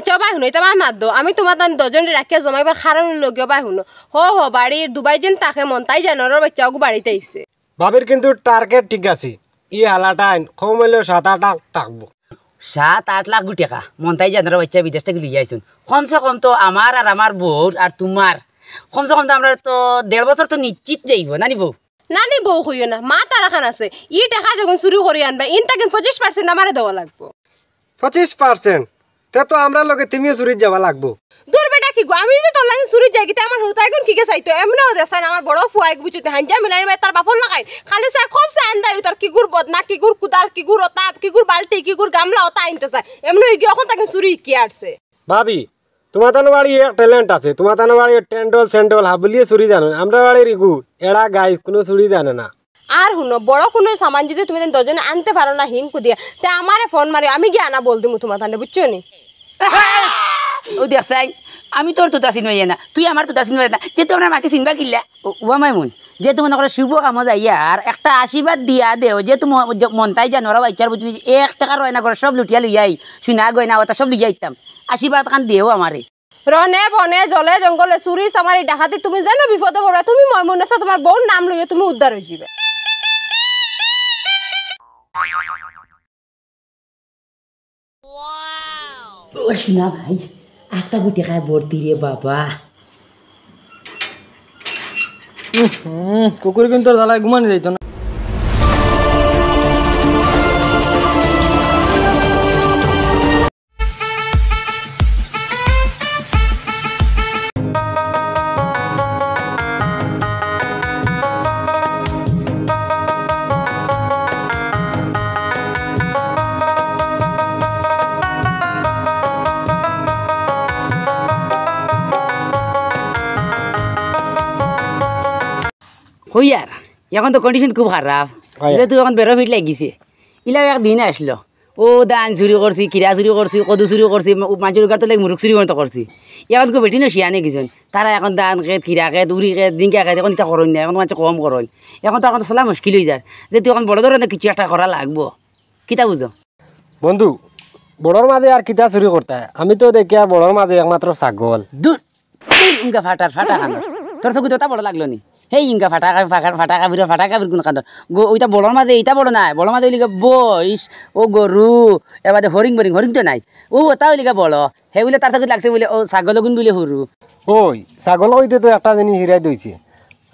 আচ্ছা বাই শুনো এটা মাত দো আমি তোমার তান দজন রাখিয়া জমাইবার কারণ লগিয়া বাই শুনো হ হ বাড়ির দুবাই যেন তাকে মন তাই জানোর বাচ্চা ওকে বাড়িতে আইসে বাবির কিন্তু টার্গেট ঠিক আছে ই হালাটা আইন কম হইলেও সাত আট লাখ থাকবো সাত আট লাখ গুটি টাকা মন তাই জানোর বাচ্চা বিদেশ থেকে লিয়ে আইসুন কমসে কম তো আমার আর আমার বউ আর তোমার কমসে কম তো আমরা তো দেড় বছর তো নিশ্চিত যাইব না নিব না নি বউ হইও না মা তারা খান আছে ই টাকা যখন চুরি করে আনবা ইন তাকে পঁচিশ পার্সেন্ট আমারে দেওয়া লাগবো পঁচিশ পার্সেন্ট তে তো আমরা লগে তুমিও চুরিত যাবা লাগবো দূর বেটা কি গো আমি যদি তোর লাগে চুরিত যাই কিতা আমার হুতাই কোন কি কিকে চাইতো এমনও দেখান আমার বড় ফুয়াই বুঝতে হান যা মিলাই মে তার বাপর লাগাই খালি সা খুব সা আন্দারি তোর কিগুর বদনা কিগুর কুদাল কিগুর অতাপ কিগুর বালতি কিগুর গামলা অতা আইনতে চাই এমন হই গিয়ে এখন তাকে চুরি কি আটছে ভাবি তোমার তানো বাড়ি ট্যালেন্ট আছে তোমার তানো বাড়ি টেন্ডল সেন্ডল হাবলিয়ে চুরি জানো আমরা বাড়ির ইগু এড়া গাই কোনো চুরি জানে না আর শুনো বড় কোনো সামান যদি তুমি দশজনে আনতে পারো না হিংকু দিয়া তে আমারে ফোন মারি আমি গিয়ে আনা বল দিব তোমার তাহলে বুঝছো নি চাই আমি তোর তোতা দাসিন না তুই আমার তোতা দাসিন না যে তোমার মাকে চিনবা কিল্লা মাই মন যে তোমার করে শুভ কামত আইয়া আর একটা আশীর্বাদ দিয়া দেও যে তুমি তাই জানো আর বাচ্চার বুঝলি এক টাকা রয় না করে সব লুটিয়া লইয়াই শুনা গয়না ওটা সব লইয়া আইতাম আশীর্বাদ কান দিয়েও আমারে রনে বনে জলে জঙ্গলে চুরি সামারি ডাকাতি তুমি জানো বিপদে পড়া তুমি ময়মন তোমার বউর নাম লইয়া তুমি উদ্ধার হয়ে যাবে ওই না ভাই আত্মা গুটি খায় ভর্তি রে বাবা কুকুর কিন্তু জ্বালায় ঘুমানি দিত না এখন তো কন্ডিশন খুব খারাপ তুই এখন বেরো ফিট লাগিছে ইলা এক দিন আসলো ও দান চুরি করছি কিরা চুরি করছি কদু চুরি করছি মাঝুর গাড়তে লাগে মুরুখ চুরি করতে করছি এখন কেউ বেটি শিয়া নেই কিছুন তারা এখন দান খেত কিরা খেত উড়ি খেত ডিঙ্কা খেত এখন তা করল না এখন মানুষ কম করল এখন তো এখন চলা মুশকিল হয়ে যায় যে তুই এখন বড় ধরনের কিছু একটা করা লাগবো কিতা বুঝো বন্ধু বড়র মাঝে আর কিতা চুরি করতে আমি তো দেখি আর বড়র মাঝে একমাত্র ছাগল দূর ফাটা ফাটা খানো তোর চোখ তো বড় লাগলো নি সেই ইংকা ফাটাকা ফাটাকা বিরা ফাটাকা বির কোন কান্দ গো ওইটা বলর মাঝে এইটা বড় নাই বলর মাঝে ওইলিকা বইস ও গরু এবার হরিং বরিং হরিং তো নাই ও ওটা ওইলিকা বল হে বলে তার লাগছে বলে ও ছাগল গুণ বলে হরু ওই ছাগল ওইতে তো একটা জিনিস হিরাই দইছে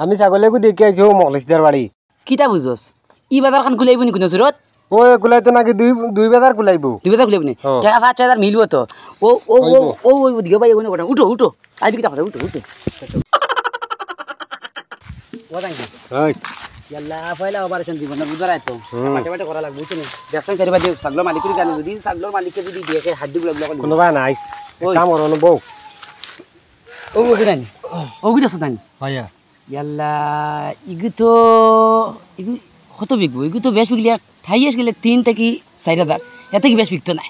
আমি ছাগলেকো দেখি আইছি ও মলেশদার বাড়ি কিতা বুঝোস ই বাজার খান খুলাইব নি কোনো সুরত ও কুলাইতো নাকি দুই দুই বাজার কুলাইব দুই বাজার কুলাইব নি টাকা পাঁচ হাজার মিলব তো ও ও ও ও ওদিকে ভাই ওখানে উঠো উঠো আজকে উঠো উঠো কত ঠাই আসে তিন থেকে কি বেশ বিকতো নাই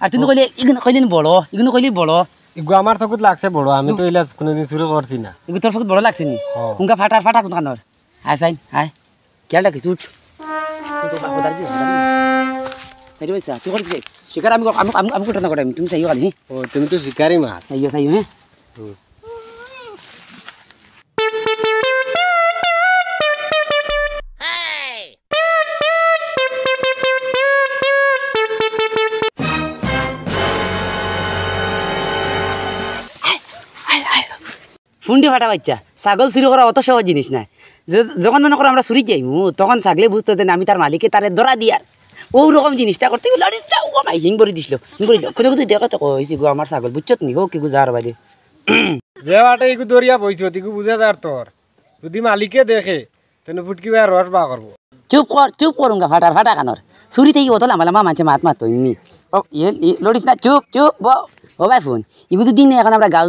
আর তুমি কইলে ইগুন কইলেন বড় ইগুন কইলে বড় ইগো আমার চকুত লাগছে বড় আমি তো ইলাজ কোনোদিন শুরু করছি না ইগো তোর চকুত বড় লাগছে নি উঙ্গা ফাটার ফাটা কোন কানর আয় সাইন আয় কেলটা কিছু উঠ সাইড ভাই তুই করে শিকার আমি আমি আমি কোটা না করে তুমি সাইও খালি ও তুমি তো শিকারি মাছ সাইও সাইও হ্যাঁ ফুন্ডি ফাটা বাচ্চা ছাগল চুরি করা অত সহজ জিনিস না যখন মনে করো আমরা চুরি যাইমু তখন ছাগলে বুঝতে দেন আমি তার মালিকে তারে ধরা দিয়ার ওই রকম জিনিসটা করতে হিং করে দিছিল হিং করে দিল কোথাও দেখো তো কইছি গো আমার ছাগল বুঝছত নি গো কি গো যার বাইরে যে বাটে ইকু দরিয়া বইছো তিকু বুঝা যার তোর যদি মালিকে দেখে তেন ফুটকি ভাই রস বা করবো চুপ কর চুপ গা ফাটা ফাটা কানর চুরি থেকে অত লামা লামা মানছে মাত মাত নি ও লড়িস না চুপ চুপ ও ভাই ফোন এগুলো দিনে এখন আমরা গাউ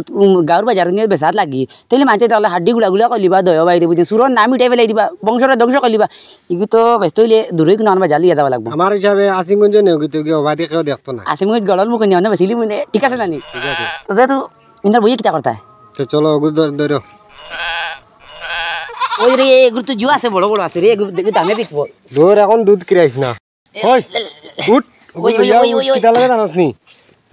গাউর বাজার নিয়ে বেসাত লাগি তাহলে মাঝে তাহলে হাড্ডি গুলা গুলা কলিবা দয় ভাই বুঝছেন সুরর নাম উঠে ফেলাই দিবা বংশটা ধ্বংস কলিবা এগুলো তো ব্যস্ত হইলে দূরে কিন্তু আনবা জ্বালিয়ে যাব লাগবে আমার হিসাবে আসিমগঞ্জ দেখতো না আসিমগঞ্জ গলল মুখ নিয়ে বেশি মানে ঠিক আছে জানি যেহেতু ইন্দার বইয়ে কিটা করতে চলো ওই রে এগুলো তো জু আছে বড় বড় আছে রে এগুলো দামে বিকবো দূর এখন দুধ কিরাইছ না ওই উঠ ওই ওই ওই ওই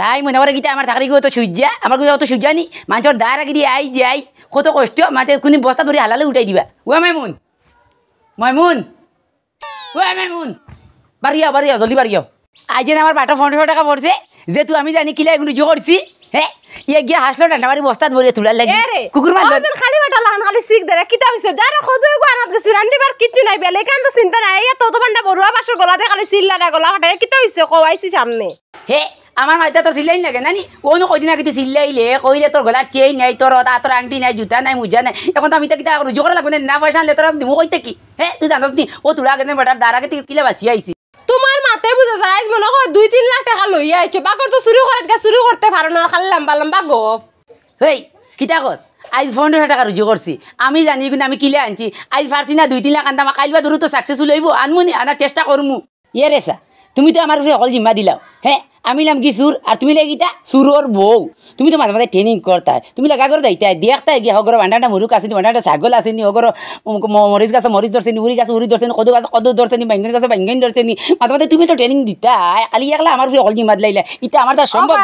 তাই মনে করে গীতা আমার চাকরি তো সূর্যা আমার কিন্তু অত সূর্যা নি মানুষের দায় রাখি দিয়ে আই যাই কত কষ্ট মাঝে কোনো বস্তা ধরে হালালে উঠাই দিবা ওয়া মাইমুন মাইমুন ওয়া মাইমুন বাড়ি যাও বাড়ি যাও জলদি বাড়ি যাও আজ আমার পাঠো পনেরোশো টাকা পড়ছে যেহেতু আমি জানি কিলা এগুলো জো করছি হ্যাঁ বস্তাত লাগে খালি খালি কিতা কিচ্ছু নাই চিন্তা নাই গলাতে খালি গলা কিতা হইছে সামনে হে আমার মাইতা তো চিল্লাই লাগে নানি ওনো কিন্তু আগে তুই চিল্লাইলে কইলে তোর গলার চেইন নাই তোর তাঁতর আংটি নাই জুতা নাই মুজা নাই এখন তো আমি তো কিতা রুজু করা লাগবে না পয়সা আনলে তোর মু কইতে কি হে তুই জানোস নি ও তোরা আগে বেটার দ্বারা আগে কিলে বাঁচিয়ে আইছি তোমার মাতে বুঝা যায় আইস মনে হয় দুই তিন লাখ টাকা লইয়া আইছো বাকর তো শুরু করাত গা শুরু করতে পারো না খালি লম্বা লম্বা গপ হেই কিতা কস আজ পনেরো হাজার টাকা রুজু করছি আমি জানি কিন্তু আমি কিলে আনছি আজ পারছি না দুই তিন লাখ আনতাম কাইলবা ধরু তো সাকসেসফুল হইব আনমু নি আনার চেষ্টা করমু ইয়ে রেসা তুমিতো আমাৰ গোটেই সকলো জিম্মা দিলা হে আমি লাম কি চুৰ আৰু তুমি লাগিতা চুৰৰ বৌ তুমিতো মাজে মাজে ট্ৰেইনিং কৰ্তাই তুমি লগা কৰ দেউতাই দিয়াকটাই কি সগৰ ভাণ্ডাৰ মুৰুক আছে ভাণ্ডাৰ ছাগল আছে নি সগৰ মৰিচ গাছ মৰিচ ধৰিছে নি উৰি গাছ উৰি ধৰিছে নি কদু গাছ কদু ধৰিছে নি বেংগন গাছ বেংগন ধৰিছে নি মাজে মাজে তুমিতো ট্ৰেইনিং দিতা কালি একলা আমাৰ গোটেই জিম্মা জিম্মাত এতিয়া আমাৰ তাৰ সম্ভৱ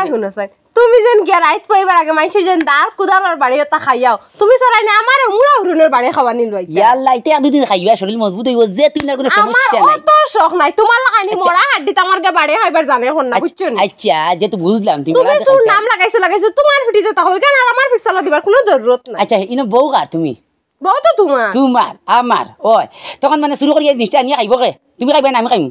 তুমি যেন গিয়া রাইত পাইবার আগে মানুষের যেন দাঁত কুদালর বাড়ি ওটা খাইয়াও তুমি সরাই না আমার মুড়া উরুনের বাড়ি খাওয়া নিল ইয়াল লাইতে আদি দিন খাইবা শরীর মজবুত হইব যে তুমি না কোনো সমস্যা নাই আমার তো শখ নাই তোমার লাগাইনি আচ্ছা। মরা হাড্ডি তোমার গে বাড়ি খাইবার জানে হন না বুঝছো না আচ্ছা যে তো বুঝলাম তুমি তুমি শুন নাম লাগাইছ লাগাইছ তোমার ফিটি তো হই কেন আর আমার ফিট চালা দিবার কোনো জরুরত নাই আচ্ছা ইনো বউ কার তুমি বউ তো তোমার তোমার আমার ওই তখন মানে শুরু করি জিনিসটা নিয়ে খাইব কে তুমি খাইবা না আমি খাইমু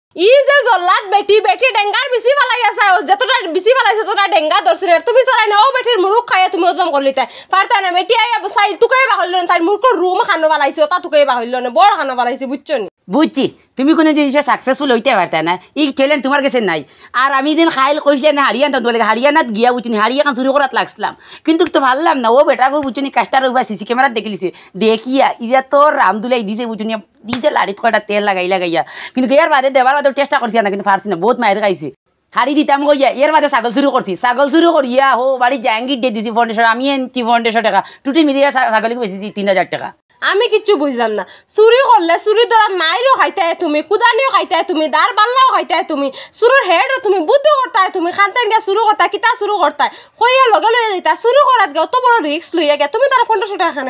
ই যে জল্লাদ বেটি বেটি ডেঙ্গার বেশি ভালাই আছে যতটা বেশি ভালাই ততটা ডেঙ্গা ধরছিল তুমি চলাই না ও বেটির মুরুখ খাইয়া তুমি হজম করলি তাই পারতা না বেটি আই চাই তোকে বাহল তাই মূর্খ রুম খানো বালাইছে তা তোকে বাহল বড় খানো বালাইছে বুঝছো বুঝছি তুমি কোনো জিনিসে সাকসেসফুল হইতে পারতে না ই ট্যালেন্ট তোমার কাছে নাই আর আমি দিন খাইল কইলে না হারিয়ান তো হারিয়ানাত গিয়া বুঝিনি হারিয়া চুরি করাত লাগছিলাম কিন্তু তো ভাবলাম না ও করে বুঝুনি কাস্টার উভা সিসি ক্যামেরা দেখলিছে দেখিয়া ইয়া তো রামদুলাই দিছে বুঝুনি দিছে লাড়িত কয়টা তেল লাগাই লাগাইয়া কিন্তু ইয়ার বাদে দেবার বাদে চেষ্টা করছি না কিন্তু পারছি না বহুত মায়ের খাইছে হারি দিতাম কইয়া এর বাদে ছাগল শুরু করছি ছাগল শুরু করিয়া হো বাড়ি জাহাঙ্গীর দিয়ে দিছি ফাউন্ডেশন আমি এনছি ফাউন্ডেশন টাকা টুটি মিলিয়ে ছাগলকে বেশিছি তিন হাজার টাকা আমি কিচ্ছু বুঝলাম না চুরি করলে চুরি ধরা মায়েরও খাইতায় তুমি কুদানিও খাইতায় তুমি দার বাল্লাও খাইতায় তুমি চুরুর হেডও তুমি বুদ্ধ করতায় তুমি খান্তান গিয়া চুরু করতা কিতা চুরু করতায় হইয়া লগে লইয়া যাইতা চুরু করাত গিয়ে অত বড় রিক্স লইয়া গিয়া তুমি তারা ফোনটা টাকা খান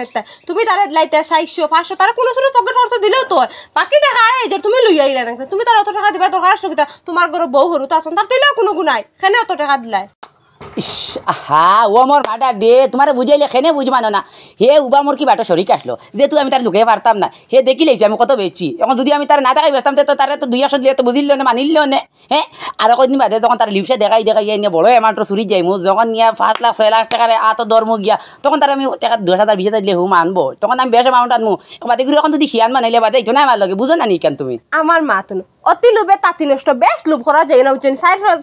তুমি তারা লাইতা চারশো পাঁচশো তারা কোনো চুরি পকেট খরচ দিলেও তো বাকি টাকা যে তুমি লইয়া ইলা না তুমি তারা অত টাকা দিবা দরকার তোমার ঘরে বউ হরু তা আছেন তার দিলেও কোনো গুণায় সেনে অত টাকা দিলায় হা ও আমার দে তোমার বুঝাইলে খেনে বুঝবানো না হে উবা মোর কি বাটা সরিকে আসলো যেহেতু আমি তার লুকিয়ে পারতাম না হে দেখি লেগেছি আমি কত বেছি এখন যদি আমি তার না দেখাই বেচতাম তো তার তো দুই একশো দিলে তো বুঝিল না মানিল নে হ্যাঁ আর কদিন বাদে যখন তার লিপসে দেখাই দেখাই এনে বড় অ্যামাউন্টটা চুরি যাই মো যখন নিয়ে পাঁচ লাখ ছয় লাখ টাকার আত দরমো গিয়া তখন তার আমি টাকা দশ হাজার বিশ হাজার দিলে হুম আনবো তখন আমি বেশ অ্যামাউন্ট আনবো বাদে গুলো এখন যদি শিয়ান মানাইলে বাদে এইটা না আমার লগে বুঝো না নি কেন তুমি আমার মা তো অতি লোভে তাঁতি নষ্ট বেশ লোভ করা যায় না বুঝছেন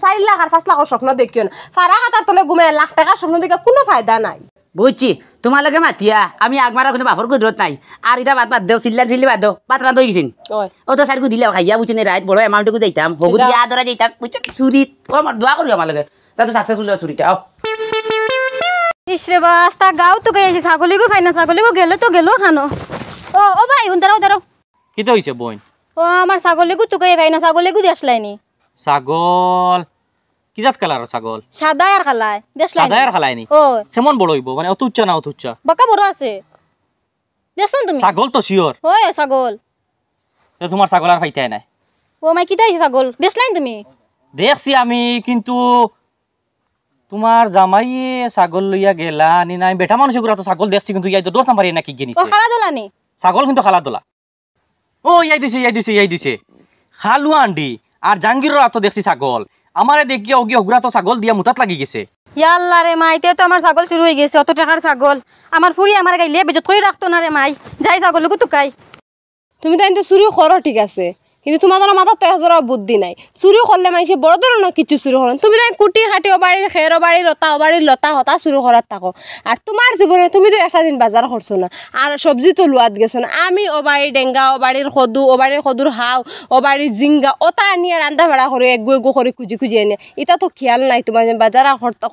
চারি লাখ আর পাঁচ লাখের স্বপ্ন দেখিও না ফারা কাতার তলে ঘুমে লাখ টাকার স্বপ্ন দেখে কোনো ফায়দা নাই বুঝছি তোমার লগে মাতিয়া আমি আগমারা কোনো বাপর কুদরত নাই আর এটা বাদ বাদ দেও চিল্লা চিল্লি বাদ দেও বাদ রাত হয়ে গেছেন ও তো সাইড দিলে খাইয়া বুঝছি রাইট বড় অ্যামাউন্ট কু দিতাম হগু দিয়া ধরা দিতাম বুঝছো চুরি ও আমার দোয়া করি আমার লগে তা তো হলো চুরিটা আও বাস তা গাও তো গেছি ছাগলিগো খাই ছাগলিগো গেলে তো গেলো খানো ও ও ভাই উন্দারো উন্দারো কি তো হইছে বোন ও আমার ছাগল লেগু তোকে ভাই না লেগু গু নি ছাগল কি জাত কালার ছাগল সাদা আর খালায় দেশলাইনি সাদা আর খালাইনি ও কেমন বড় হইবো মানে অত উচ্চ না অত উচ্চ বাকা বড় আছে দেখছন তুমি ছাগল তো সিওর ওই ছাগল তো তোমার ছাগল আর পাইতে নাই ও মাই কিতাই ছাগল দেশলাইন তুমি দেখছি আমি কিন্তু তোমার জামাই ছাগল লইয়া গেলা নি নাই বেটা মানুষ গুরা তো ছাগল দেখছি কিন্তু ইয়া তো দশ নাম্বার নাকি কি নিছে ও খালা দলা নি ছাগল কিন্তু খালা দলা ও ইয়াই দিছে ইয়াই দিছে ইয়াই দিছে খালু আন্ডি আর জাহাঙ্গীরের আতো দেখছি ছাগল আমারে দেখিয়া অগি অগ্রা তো ছাগল দিয়া মুতাত লাগি গেছে ইয়াল্লা রে মাই তো আমার ছাগল শুরু হয়ে গেছে অত টাকার ছাগল আমার ফুরি আমার গাইলে বেজত করে রাখতো না রে মাই যাই ছাগলকে তুকাই তুমি তাই তো শুরু করো ঠিক আছে কিন্তু তোমাদের মাথা তো হাজার বুদ্ধি নাই চুরি করলে মানুষে বড় ধরনের কিছু চুরি করেন তুমি তাই কুটি খাটিও বাড়ির খের বাড়ির লতা বাড়ির লতা হতা চুরি করার থাকো আর তোমার জীবনে তুমি তো একটা দিন বাজার করছো না আর সবজি তো লোয়াত গেছো না আমি ও বাড়ির ডেঙ্গা ও বাড়ির সদু ও বাড়ির সদুর হাও ও বাড়ির জিঙ্গা ওটা নিয়ে রান্না ভাড়া করে এগু এগু করে খুঁজি খুঁজি এনে এটা তো খেয়াল নাই তোমার বাজার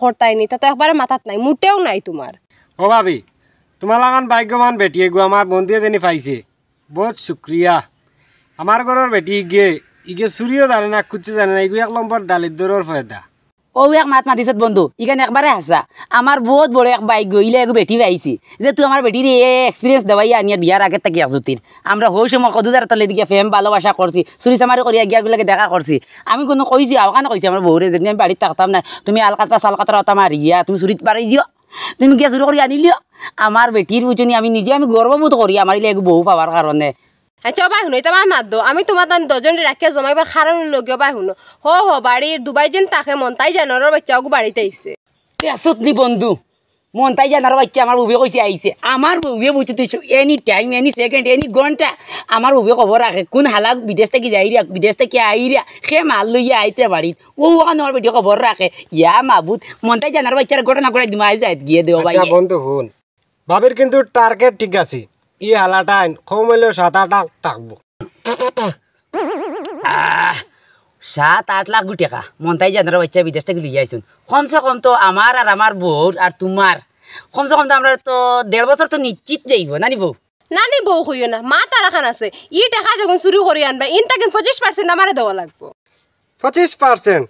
খরতাই নি তা তো একবারে মাথাত নাই মোটেও নাই তোমার ও ভাবি তোমার লাগান ভাগ্যবান বেটি এগু আমার বন্ধু জানি পাইছে বহুত শুক্রিয়া আমার ঘরের বেটি ইগে ইগে সূর্য দালে না কুচি জানে না ইগু এক লম্বর দালি দূরের ফায়দা ও এক মাত মাতিছে বন্ধু ইখান একবারে হাসা আমার বহুত বড় এক বাইক গো ইলে এক বেটি আইছি যে তুই আমার বেটির এ এক্সপিরিয়েন্স দেওয়াই আনিয়ার বিয়ার আগে থাকি এক জুতির আমরা হই সময় কদুদার তলে দিকে ফেম ভালোবাসা করছি সুরি চামারি করি এক গিয়ার গুলাকে দেখা করছি আমি কোনো কইছি আও কানে কইছি আমার বহুরে যেন আমি বাড়িতে থাকতাম না তুমি আলকাতা সালকাতার অতা মারি গিয়া তুমি সুরিত পারি দিও তুমি গিয়া চুরি করি আনিলিও আমার বেটির উজনি আমি নিজে আমি গর্ববোধ করি আমার ইলে বহু পাবার কারণে আচ্ছা বাই শুনো এটা আমার দো আমি তোমার তান দজন রাখিয়া জমাইবার কারণ লগিও বাই শুনো হ হ বাড়ির দুবাই যেন তাকে মন্তাই জানোর বাচ্চা আগু বাড়িতে আইছে নি বন্ধু মন্তাই জানার বাচ্চা আমার বুবে কইছে আইছে আমার বুবে বুঝছো তুই any time any second any ঘন্টা আমার বুবে খবর রাখে কোন হালাক বিদেশ থেকে যাই রিয়া বিদেশ থেকে আইরিয়া সে মাল লইয়া আইতে বাড়িত ও আমার বেটি খবর রাখে ইয়া মাবুত মন্তাই জানার বাচ্চার ঘটনা করে দিমাই যায় গিয়ে দেবো ভাই আচ্ছা, বন্ধু হুন বাবির কিন্তু টার্গেট ঠিক আছে ই হালাটাইন কম হইলেও সাত আট লাখ থাকবো সাত আট লাখ গুটি টাকা মনতাই জানার বাচ্চা বিদেশ থেকে লিয়ে আইসুন কমসে কম তো আমার আর আমার বউর আর তোমার কমসে কম তো আমরা তো দেড় বছর তো নিশ্চিত যাইব না নিব না নিব হইও না মা তারা খান আছে ই টাকা যখন চুরি করে আনবা ইন তাকে পঁচিশ পার্সেন্ট আমার দেওয়া লাগবো পঁচিশ পার্সেন্ট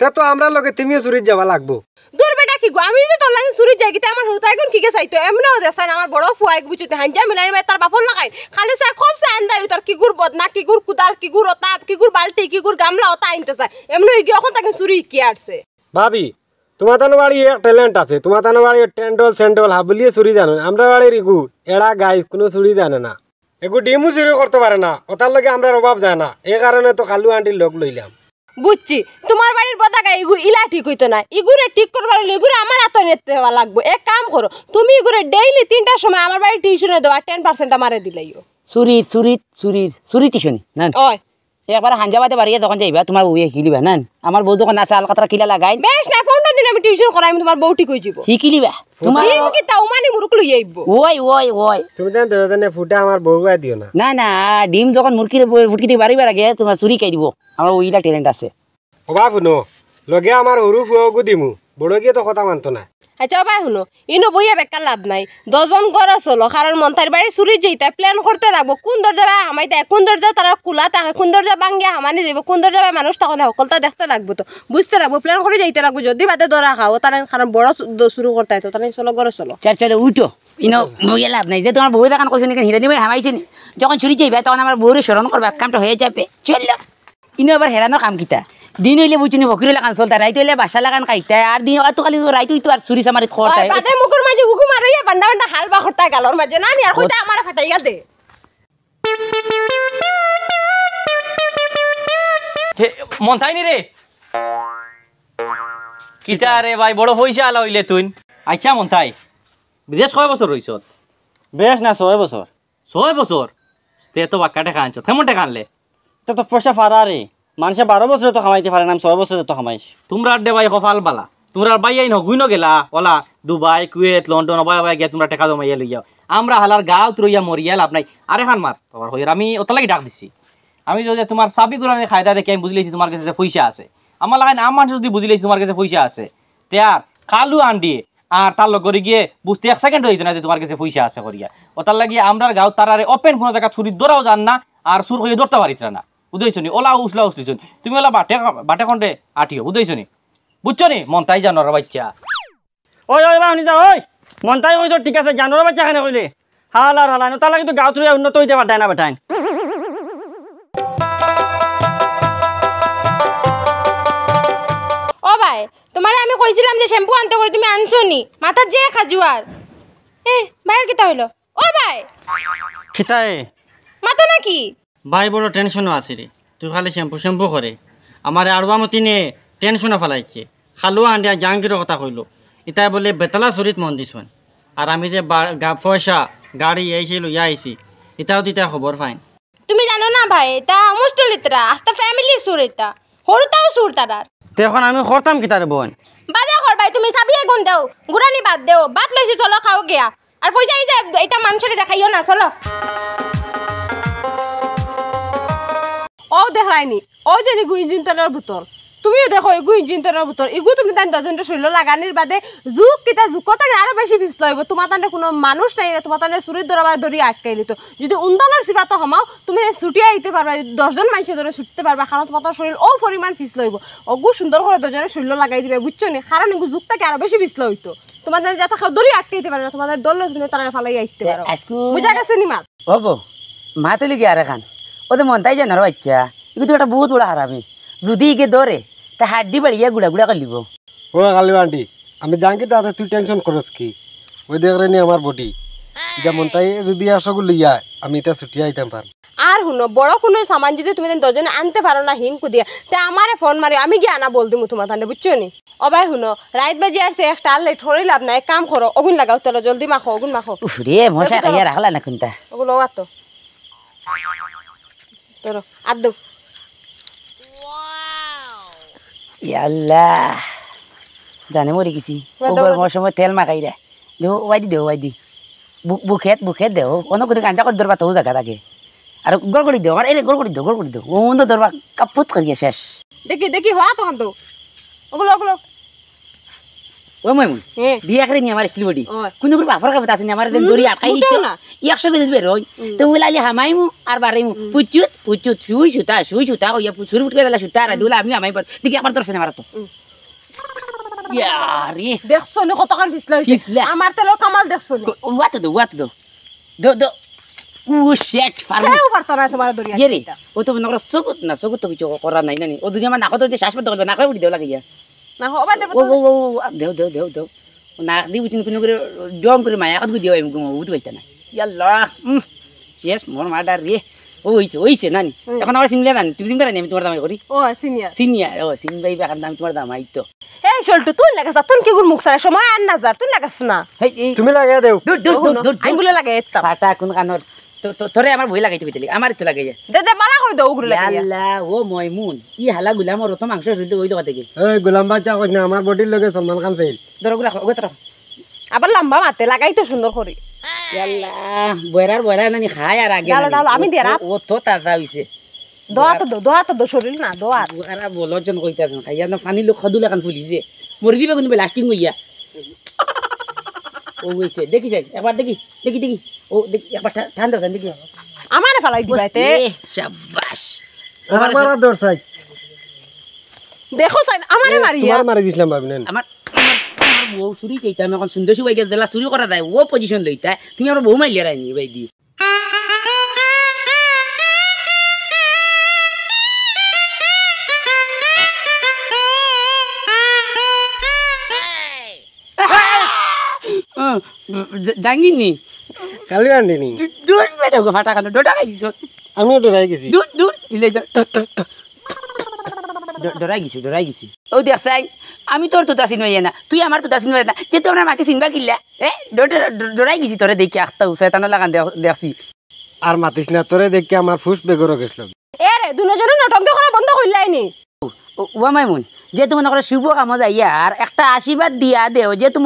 তে তো আমরা লগে তুমিও চুরিত যাবা লাগবো দূর বেটা কি গো আমি যদি তোর লাগে চুরিত যাই কিতা আমার হরতাই কোন কিকে চাইতো এমনও দেখান আমার বড় ফুয়াই বুঝতে হান যা মিলাই তার বাপর লাগাই খালি চাই খুব চাই আন্দারি তোর কিগুর বদনা কিগুর কুদাল কিগুর অতাপ কিগুর বালতি কিগুর গামলা অতা আনতে চাই এমনি গিয়ে এখন তাকে চুরি কি আসছে ভাবি তোমার তানো বাড়ি এক ট্যালেন্ট আছে তোমার তানো বাড়ি ট্যান্ডল স্যান্ডল হাবলিয়ে চুরি জানো আমরা বাড়ির ইগু এড়া গাই কোনো চুরি জানে না এগু ডিমও চুরি করতে পারে না ওটার লগে আমরা অভাব যায় না এই কারণে তো কালু আন্টির লোক লইলাম বুঝছি তোমার বাড়ির পতাকা ইগু ইলা ঠিক হইতো না ইগুরে ঠিক করবার হলে ইগুরে আমার নেতে হওয়া লাগবো এক কাম করো তুমি ইগুরে ডেইলি তিনটার সময় আমার বাড়ির টিউশনে দেওয়া টেন পার্সেন্ট আমারে দিলাইও চুরির চুরির চুরির সুরি টিউশনি না একবার হাঞ্জা বাদে বাড়িয়ে তখন যাইবা তোমার বউয়ে শিখিলিবা না আমার বউ যখন আছে আলকাতরা কিলা লাগাই বেশ না ফোনটা দিন আমি টিউশন করাই তোমার বউটি কইছিব শিখিলিবা তোমার কি তাও মানে মুরুক লই আইব ওই ওই ওই তুমি দেন দরজানে ফুটা আমার বউ গায় দিও না না না ডিম যখন মুরকি ফুটকি দিয়ে বাড়িবার আগে তোমার চুরি কাই দিব আমার ওইলা ট্যালেন্ট আছে ওবা শুনো লগে আমার অরু ফুয়াকু দিমু বড় তো কথা মানতো না আচ্ছা বাই শুনো ইনো বইয়া বেকার লাভ নাই দশজন গড় চলো কারণ মন্তার বাড়ি চুরি যেইতা প্ল্যান করতে লাগবো কোন দরজা বা আমাই দেয় কোন দরজা তারা খোলা তাকে কোন দরজা ভাঙ্গে হামানি যাব কোন দরজা বা মানুষ তখন সকলটা দেখতে লাগবো তো বুঝতে লাগবো প্ল্যান করে যাইতে লাগবো যদি বাদে ধরা খাও তারা কারণ বড় শুরু করতে তো তারা চলো গড় চলো চার চলে উঠো ইনো বইয়া লাভ নাই যে তোমার বউ দেখান কৈছে নাকি হিরা দিবে হামাইছে যখন চুরি যাইবে তখন আমার বউরে স্মরণ করবে কামটা হয়ে যাবে চললো ইনো এবার হেরানো কাম কিতা দিন হইলে বুঝিনি বকরি লাগান চলতা রাইত হইলে বাসা লাগান খাইতে আর দিন অত খালি রাইত হইতো আর চুরি চামারি খরতাই বাদে মুকুর মাঝে উগু মারইয়া বান্দা বান্দা হাল বা খরতা গালর মাঝে না নি আর কইতা আমার ফাটাই গা দে মন থাইনি রে কিতা রে ভাই বড় হইছে আলা হইলে তুই আচ্ছা মন থাই বিদেশ কয় বছর রইছ বেশ না ছয় বছর ছয় বছর তে তো বাক্কা টেকা আনছ খানলে তো পয়সা ফারা রে মানুষে বারো বছরে তো খামাইতে পারে না আমি ছয় বছরে তো খামাইছি তোমরা আড্ডে ভাই কফাল বালা তোমরা বাই নগুই হগুইন গেলা ওলা দুবাই কুয়েত লন্ডন অবাই অবাই গিয়া তোমরা টেকা জমাইয়া লই যাও আমরা হালার গা উতরইয়া মরিয়া লাভ নাই আরে খান মার তোমার হইয়ার আমি ওতলাই ডাক দিছি আমি যে তোমার চাবি গুলানের খায়দা দেখে আমি বুঝলেছি তোমার কাছে পয়সা আছে আমার লাগাই আমার যদি বুঝলেছি তোমার কাছে পয়সা আছে তে আর কালু আন্ডি আর তার লগ গিয়ে বুঝতে এক সেকেন্ড হয়েছে না যে তোমার কাছে পয়সা আছে করিয়া ও তার লাগিয়ে আমরা গাঁও তার আরে অপেন কোনো জায়গা ছুরি দৌড়াও যান না আর সুর হয়ে ধরতে পারিত না বুঝাইছনি ওলা উসলা উসলিছন তুমি ওলা বাটে বাটে খন্ডে আঠিও বুঝাইছনি বুঝছনি নি তাই জানোর বাচ্চা ওই ওই বা শুনিছা ওই মন্তাই তাই ঠিক আছে জানোর বাচ্চা কেন কইলে হালার আর হালানো কিন্তু গাঁও উন্নত হইতে পারতায় না বেটাইন ও ভাই তোমার আমি কইছিলাম যে শ্যাম্পু আনতে করে তুমি নি মাথার যে খাজুয়ার এ ভাইয়ের কিতা হইলো ও ভাই খিতাই মাথা নাকি ভাই বড় টেনশনও আছে রে তুই খালি শ্যাম্পু শ্যাম্পু করে আমার আড়ুয়া মতিনে টেনশনও ফেলাইছে খালুয়া আন্ডিয়া জাহাঙ্গীরের কথা কইল ইতাই বলে বেতলা চুরিত মন দিছন আর আমি যে পয়সা গাড়ি এইছিল ইয়া আইছি ইতাও তো খবর ফাইন তুমি জানো না ভাই এটা মুস্টলিতরা আস্তা ফ্যামিলি সুর এটা হরতাও সুর তারার তখন আমি হরতাম কি তার বোন বাদে হর ভাই তুমি সাবিয়ে গুন দাও গুরানি বাদ দেও বাদ লইছি চলো খাও গিয়া আর পয়সা এটা মানুষের দেখাইও না চলো ও দেখায়নি ও জানি গুইঞ্জিন তেলের বোতল তুমিও দেখো এগু ইঞ্জিন তেলের বোতল এগু তুমি তাই দশজন শরীর লাগানির বাদে জুক কিতা জুকত আরো বেশি ভিজ লইব তোমার তাহলে কোনো মানুষ নাই না তোমার তাহলে চুরির দরবার ধরি আটকাই দিত যদি উন্দনের সিবা তো হমাও তুমি ছুটি আইতে পারবা দশজন মানুষের ধরে ছুটতে পারবা কারণ তোমার তোমার শরীর ও পরিমাণ ভিজ লইব অগু সুন্দর করে দশজনে শরীর লাগাই দিবে বুঝছো নি কারণ এগু জুকটাকে আরো বেশি ভিজ লইতো তোমাদের যা যাতে দড়ি দিতে পারে না তোমাদের দল তুমি তারা ফালাই আইতে পারো বুঝা গেছে নি মা হবো মা তুলি কি আর এখানে ওদের মন্তাই জানার বাচ্চা কিন্তু একটা বহুত বড় হারামি যদি ইকে দরে তা হাড্ডি বাড়িয়ে গুড়া গুড়া করলিব ও কালি আন্টি আমি জানি তা তুই টেনশন করস কি ওই দেখরে নি আমার বডি যেমন তাই যদি আসগু লইয়া আমি তা ছুটি আইতাম পার আর হুনো বড় কোন সামান যদি তুমি দজনে আনতে পারো না হিনকু দিয়া তা আমারে ফোন মারি আমি গিয়া আনা বল দিমু তোমার তানে বুঝছো নি ও ভাই হুনো রাইত বাজি আর সে একটা আলে ঠোরে লাভ নাই কাম করো অগুন লাগাও তোলো জলদি মাখো অগুন মাখো রে মশা আইয়া রাখলা না কিনতা ওগুলো আতো ধরো আর দৌ আল্লাহ জানে মরে গেছি ও গরমের সময় তেল মাখাই দে দেহ ওয়াই দি ওয়াই দি বুকেত বুকেত দে অন্য করে গাঞ্জা করে ধরবা তো জায়গা থাকে আর গোল করে দেও আর এলে গোল করে দেও গোল করে দেও ও ধরবা কাপুত করিয়ে শেষ দেখি দেখি হওয়া তখন তো ওগুলো ওগুলো ও মাইমু বিয়া করে নিয়ে আমার শিলবডি কোন করে বাপর কাপড় আছে আমার দেন দড়ি আটকাই দিত একশো কেজি বের হই তো ওলালি হামাইমু আর বারাইমু পুচুত পুচুত শুই সুতা শুই সুতা ওয়া সুর উঠকে দিলা সুতা আর দিলা আমি আমাই পর দেখি আমার দর্শন আমার তো ইয়ারে দেখছো নি কত কান ফিসলা হইছে আমার তেলো কামাল দেখছো নি ওয়াত দো ওয়াত দো দো দো ও শেট ফার কেউ পারতো না তোমার দড়ি রে ও তো মনে সবুত না সবুত তো কিছু করা নাই নানি ও দুনিয়া আমার নাকত শ্বাস পড়তে না করে উঠে দেওয়া লাগিয়া না হবা দেব দেও দেও দেও দেও না দি উচিন কোন করে ডম করে মায়া কত দিও এমন বুঝতে পাইতা না ইয়া লড়া শেষ মোর মাডা রে ও হইছে হইছে নানি এখন আমার সিমলা নানি তুমি সিমলা নানি আমি তোমার দামাই করি ও সিনিয়র সিনিয়র ও সিন ভাই এখন আমি তোমার দামাই তো এই শোলটু তুই লাগাস কি গুর মুখ সারা সময় আর না যার তুই লাগাস তুমি লাগাই দেও দূর দূর দূর আমি কোন কানর তোরে আমার বই লাগাইতে কইতলি আমার তো লাগাই দাদা মানা করে দাও ওগুলো আল্লাহ ও মইমুন ই হালা গুলাম ওর তো মাংস হইলো ওই দোকান থেকে এই গুলাম বাচ্চা কই না আমার বডির লগে সম্মান খান ফেল ধরো গুলা ওগো তরফ আবার লম্বা মাতে লাগাইতে সুন্দর করে আল্লাহ বয়রার বয়রা নানি খায় আর আগে আমি দেরা ও তো তাজা হইছে দোয়া তো দোয়া তো শরীর না দোয়া আরে বলো জন কইতা খাইয়া না পানি লোক খদুলা কান ফুলিছে মরি দিবে কোন লাস্টিং হইয়া একবার দেখি দেখি দেখি ও দেখি একবার দেখি আমার ফেলাই দিবাইতে আমার দেখো সাইন আমারে মারি তোমার মারি আমার ও কেইটা এখন সুন্দর সুবাইকে জেলা চুরি করা যায় ও পজিশন লইতা তুমি আমার বউ মাইলিয়া রাইনি ভাই দি আমি তোর তোতা দাসিন না তুই আমার তোতা দাসিন হইয়া না যে তো আমার চিনবা কিল্লা এ ডরাই গেছি তোরে দেখি আখতা শয়তান লাগান দেখছি আর মাতিস না তোরে দেখি আমার ফুস বেগরো গেছিল এ রে দুজনে নটমকে করা বন্ধ করলাই নি ওয়া মাইমুন যেহেতু মনে করো শিব কামত ইয়ার একটা আশীর্বাদ দিয়া দেও যেহেতু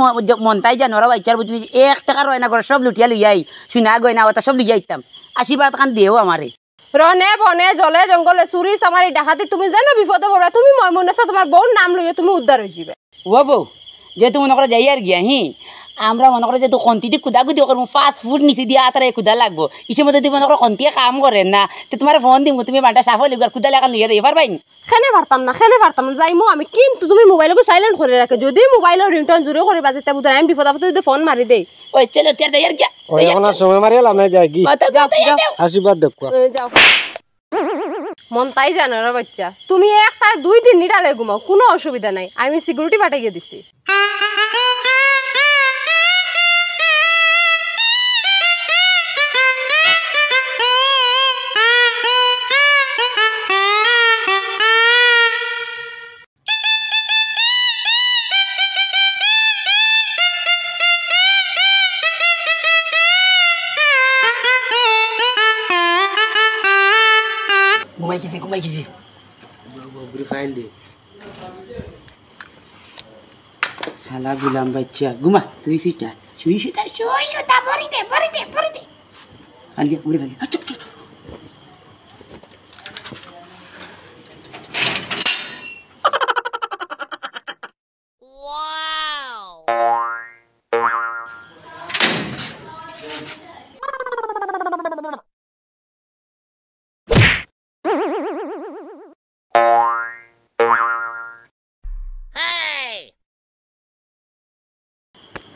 মনতাই জানো ওরা বাচ্চার বুঝলি এক টাকা রয়না করে সব লুটিয়া লইয়াই সুনা গয়না ওটা সব লইয়া ইতাম আশীর্বাদ কান দিয়েও আমারে রহনে বনে জলে জঙ্গলে চুরি সামারি ডাহাতে তুমি জানো বিপদে পড়া তুমি মই আছো তোমার বউ নাম লইয়া তুমি উদ্ধার হয়ে যাবে ও বউ যেহেতু মনে করো যাই আর গিয়া হি আমরা মনে করি যে তো খন্তিতে কুদাকুদি করবো ফাস্ট ফুড নিচে দিয়ে আতারে কুদা লাগবো ইসে মধ্যে মনে করো খন্তিয়ে কাম করে না তো তোমার ফোন দিব তুমি বান্ডা সাফ হলে কুদা লাগা নিয়ে দিয়ে পারবাই খেলে পারতাম না খেলে পারতাম না মো আমি কিন্তু তুমি মোবাইলকে সাইলেন্ট করে রাখো যদি মোবাইলের রিংটন জোরে করে বাজে তা বুঝার আমি বিপদ আপদে যদি ফোন মারি দেই ওই চলো তের দেয়ার কি ওই এখন আর সময় মারি লাম না যাই কি আশীর্বাদ দেখো যাও মন তাই জানো রে বাচ্চা তুমি একটা দুই দিন নিড়ালে ঘুমাও কোনো অসুবিধা নাই আমি সিকিউরিটি পাঠিয়ে দিছি গুলাম বাচ্চা ঘুমা তুই সেটা শুই সেটা শুই সেটা বড়ি দে বড়ি দে বড়ি দে আলিয়া উড়ে গেলি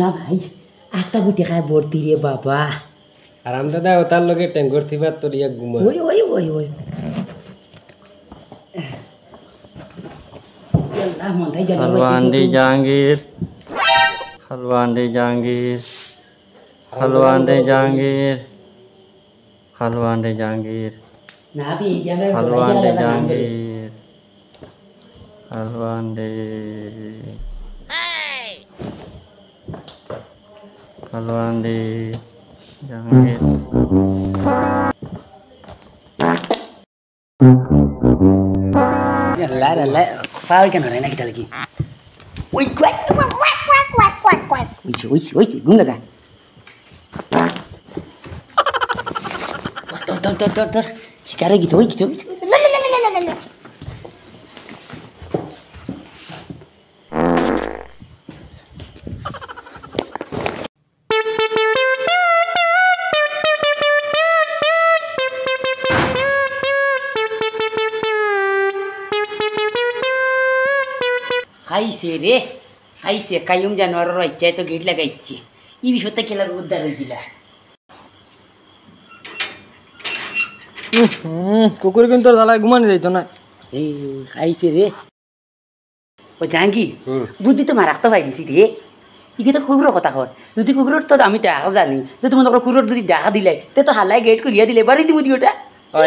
না ভাই আত্মা বুটি খায় ভর্তি রে বাবা আরাম দাদা ও তার লগে ট্যাঙ্গর থিবা তোর ইয়া ঘুমা ওই ওই ওই ওই Halwani Jahangir Halwani Jahangir Halwani Jahangir Halwani Jahangir Halwani Jahangir Halwani kalau Andi jangkit la la la Fabi que kita lagi Wih, kuat, kuat, kuat, kuat, kuat, kuat, kuat. Wih, wih, wih, gue nggak kan? Tor, tor, tor, tor, tor. Sekarang gitu, wih, gitu, gitu. আইসে রে আইসে কায়ুম জানোয়ার রয়েছে তো gate লাগাইছে ই বিষয়তে খেলার উদ্ধার হইলা কুকুর কিন্তু জ্বালায় ঘুমানি যাইতো না আইসে রে ও জাহাঙ্গি বুদ্ধি তো মারাক্ত ভাই দিছি রে ইকে তো কুকুরের কথা কর যদি কুকুরের তো আমি দেখা জানি যদি তোমাদের কুকুরের যদি দেখা দিলে তে তো হালাই গেট করিয়া দিলে বাড়ি দিব দিওটা ওয়া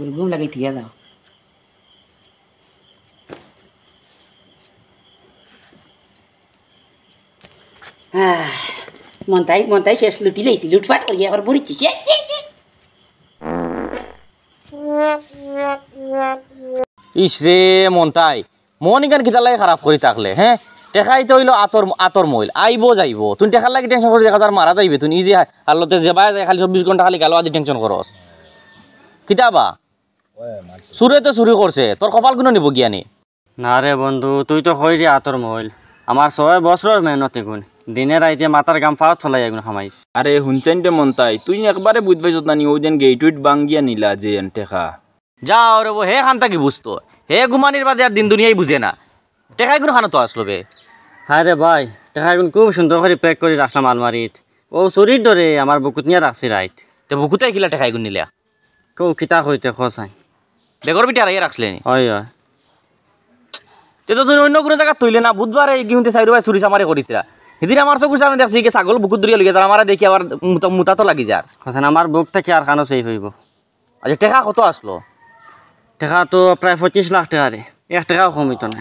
গুলগুম লাগে ঠিয়া দাও মন্তাই মন্তাই শেষ লুটি লইছি লুটপাট করি আবার বলিছি ইস রে মন্তাই মন ইগান কিতা লাগে খারাপ করি থাকলে হ্যাঁ দেখাই তো হইলো আতর আতর মইল আইব যাইব তুই টেকার লাগে টেনশন করে দেখা তার মারা যাইবে তুই নিজে হালতে যে বাই খালি চব্বিশ ঘন্টা খালি গালো আদি টেনশন করস কিতাবা সুরে তো চুরি করছে তোর কপাল কোনো নিব জ্ঞানী না রে বন্ধু তুই তো হই রে আতর মহল আমার ছয় বছরের মেহনত এগুন দিনে রাইতে মাতার গাম ফাও চলাই এগুন হামাইস আরে শুনছেন তো মন তাই তুই একবারে বুঝবে যত নি ওই দিন গেট উইট বাঙ্গিয়া নিলা যে টেকা যা রে হে খান তাকি বুঝতো হে ঘুমানির বাদে আর দিন দুনিয়াই বুঝে না টেকাই কোনো খানো তো আসলো বে হ্যাঁ রে ভাই টেকাই গুণ খুব সুন্দর করে প্যাক করে রাখলাম আলমারিত ও চুরির দরে আমার বুকুত নিয়ে রাখছি রাইট তে বুকুতে কিলা টেকাই গুণ নিলা কেউ কিতা হইতে খসাই বেগর পিঠা আড়াইয়ে রাখছিলেন হয় তো তুমি অন্য কোনো জায়গা তৈলে না বুধবার এই গিহুতে চাই ভাই চুরি চামারে করিতরা সেদিন আমার চকু আমি দেখছি কি ছাগল বুকুত দূরে লিগে যার আমার দেখি আবার মোটা তো লাগি যার হাসান আমার বুক থেকে আর কানো সেই হইব আচ্ছা টেকা কত আসলো টেকা তো প্রায় পঁচিশ লাখ টাকা রে এক টাকাও কমিত না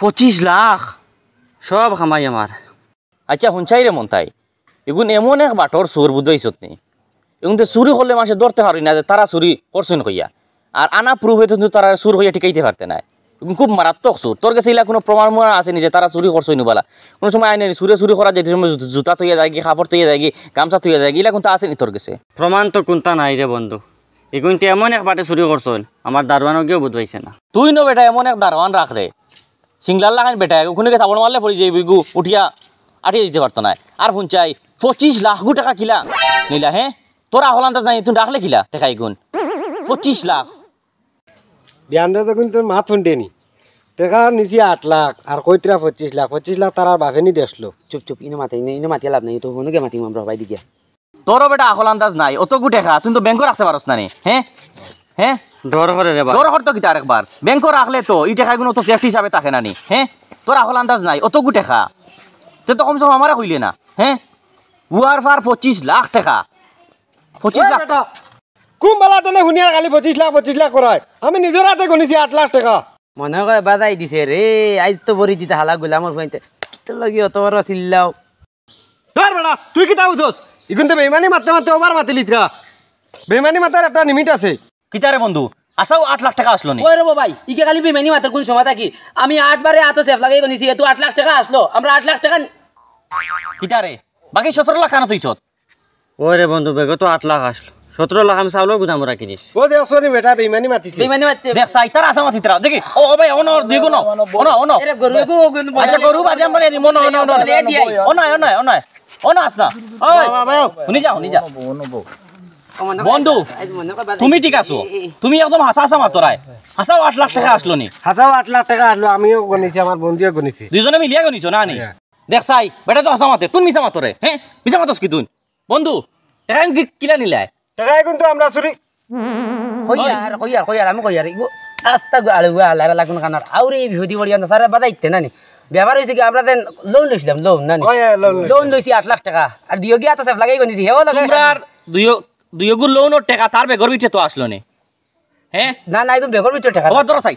পঁচিশ লাখ সব খামাই আমার আচ্ছা শুনছাই রে মন তাই এগুন এমন এক বাটর সুর বুঝাইছত নি এগুন তো চুরি করলে মানুষের দরতে পারি না যে তারা চুরি করছেন কইয়া আর আনা প্রুফ হয়ে কিন্তু তারা সুর হইয়া ঠিকাইতে পারতে না খুব মারাত্মক সুর তোর কাছে এগুলা কোনো প্রমাণ মনে আছে যে তারা চুরি করছো নিবালা কোনো সময় আইনে সুরে চুরি করা যেতে সময় জুতা থইয়া যায় কি কাপড় থইয়া যায় কি গামছা থইয়া যায় এগুলা কিন্তু আসেনি তোর কাছে প্রমাণ তো কোনটা নাই রে বন্ধু এগুন তো এমন এক পাটে চুরি করছো আমার দারোয়ানও গিয়েও বুধবাইছে না তুই ন বেটা এমন এক দারোয়ান রাখ রে সিংলার লাগান বেটা ওখানে থাপড় মারলে পড়ে যাই বিগু উঠিয়া আটিয়ে দিতে পারতো না আর ফোন চাই পঁচিশ লাখ টাকা কিলা নিলা হ্যাঁ তোরা হলান্তা জানি তুই রাখলে কিলা টেকাই গুণ পঁচিশ লাখ বিয়ানরে যখন তোর মা থন্ডেনি টেকা নিচি আট লাখ আর কইত্রা পঁচিশ লাখ পঁচিশ লাখ তার আর নি দেশলো চুপ চুপ ইনো মাতে ইনো ইনো মাতিয়ে লাভ নাই তো হনুকে মাতিম মাম ভাই দিকে তোর বেটা আকল আন্দাজ নাই অত গু টেকা তুই তো ব্যাংকও রাখতে পারস না রে হ্যাঁ হ্যাঁ ডর করে রে ডর করতো কি তার একবার ব্যাংকও রাখলে তো ই টেকাগুলো তো সেফটি হিসাবে থাকে না নি হ্যাঁ তোর আকল আন্দাজ নাই অত গু টেকা তে তো কমসে কম আমারা কইলে না হ্যাঁ উয়ার ফার পঁচিশ লাখ টাকা পঁচিশ লাখ কুম্বালা তনে শুনিয়ার কালি পঁচিশ লাখ পঁচিশ লাখ করায় আমি নিজের হাতে গণিছি আট লাখ টাকা মনে হয় বাদাই দিছে রে আজ তো বড়ি দিতে হালা গুলা আমার ফাইনতে লাগি অত বড় চিল্লাও ধর বেড়া তুই কিতা তাও দোষ ইগুন তো বেমানি মারতে মারতে ওবার মাতিলি তিরা বেমানি মাতার একটা লিমিট আছে কিতারে বন্ধু আসাও আট লাখ টাকা আসলো ওই রব ভাই ইকে খালি বেমানি মাতার কোন সময় থাকি আমি আটবারে এত সেফ লাগাই গনিছি এত আট লাখ টাকা আসলো আমরা আট লাখ টাকা কিতারে বাকি সতেরো লাখ আনো তুই ওরে বন্ধু তো আট লাখ আসলো সতেরো লাখাম চাউলের গুদাম ওরা কিনিস ও দে সরি বেটা বেইমানি মাতিছে বেইমানি মাতিছে দেখ সাইতার আছে মাতি তারা দেখি ও ভাই অন দেখো ন অন অন আরে গরু গো গন আচ্ছা গরু বাজাম বলে নি মন অন অন অন অন অন অন আস না ওই শুনি যা শুনি যা বন্ধু তুমি ঠিক আছো তুমি একদম হাসা হাসা মাতরায় হাসাও আট লাখ টাকা আসলো নি হাসাও আট লাখ টাকা আসলো আমিও গণিছি আমার বন্ধুও গণিছি দুজনে মিলিয়া গণিছো না নি দেখ সাই বেটা তো হাসা মাতে তুমি মিশা মাতরে হ্যাঁ মিশা মাতস কি তুই বন্ধু টাকা কিলা নিলায় টাকায় কিন্তু আমরা চুরি কইয়ার কইয়ার কইয়ার আমি কইয়ার আত্মা আলু আলার লাগুন কানার আউরি বিহুদি বড়িয়া না সারা বাদাইতে নানি ব্যাপার হয়েছে কি আমরা দেন লোন লইছিলাম লোন নানি হ্যাঁ, লোন লইছি আট লাখ টাকা আর দিও গিয়া তো লাগাই গনিছি হেও লাগে আর দুইও দুইও লোন ও টাকা তার বেগর বিটে তো আসলো নে হ্যাঁ না না একদম বেগর বিটে টাকা তোমার ধরো চাই